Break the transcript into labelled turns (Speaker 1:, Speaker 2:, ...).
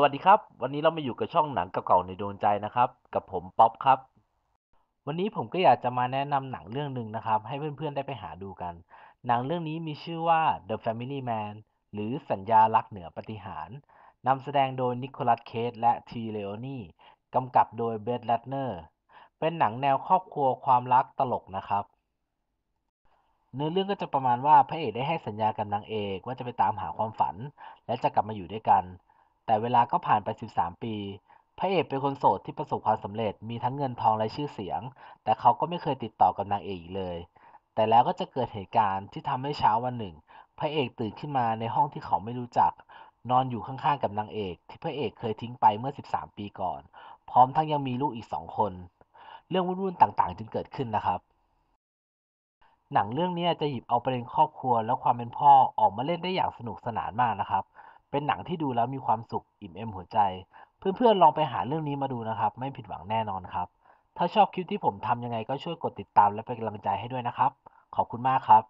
Speaker 1: สวัสดีครับ วันนี้เรามาอยู่กับช่องหนังเก่าๆในดวงใจนะครับ กับผมป๊อปครับ วันนี้ผมก็อยากจะมาแนะนำหนังเรื่องหนึ่งนะครับ ให้เพื่อนๆได้ไปหาดูกัน หนังเรื่องนี้มีชื่อว่า The Family Man หรือสัญญารักเหนือปฏิหารนำแสดงโดยนิโคลัสเคสและทีเลโอนีกำกับโดยเบรดแรตเนอร์เป็นหนังแนวครอบครัวความรักตลกนะครับ เนื้อเรื่องก็จะประมาณว่าพระเอกได้ให้สัญญากับนางเอกว่าจะไปตามหาความฝัน และจะกลับมาอยู่ด้วยกันแต่เวลาก็ผ่านไป 13 ปี พระเอกเป็นคนโสดที่ประสบความสำเร็จ มีทั้งเงินทองและชื่อเสียง แต่เขาก็ไม่เคยติดต่อกับนางเอกอีกเลย แต่แล้วก็จะเกิดเหตุการณ์ที่ทำให้เช้าวันหนึ่งพระเอกตื่นขึ้นมาในห้องที่เขาไม่รู้จัก นอนอยู่ข้างๆกับนางเอก ที่พระเอกเคยทิ้งไปเมื่อ 13 ปีก่อน พร้อมทั้งยังมีลูกอีกสองคน เรื่องวุ่นๆต่าง ๆ จึงเกิดขึ้นนะครับ หนังเรื่องนี้จะหยิบเอาประเด็นครอบครัวและความเป็นพ่อออกมาเล่นได้อย่างสนุกสนานมากนะครับเป็นหนังที่ดูแล้วมีความสุข อิ่มเอมหัวใจ เพื่อนๆลองไปหาเรื่องนี้มาดูนะครับ ไม่ผิดหวังแน่นอนครับ ถ้าชอบคลิปที่ผมทำยังไงก็ช่วยกดติดตามและเป็นกำลังใจให้ด้วยนะครับ ขอบคุณมากครับ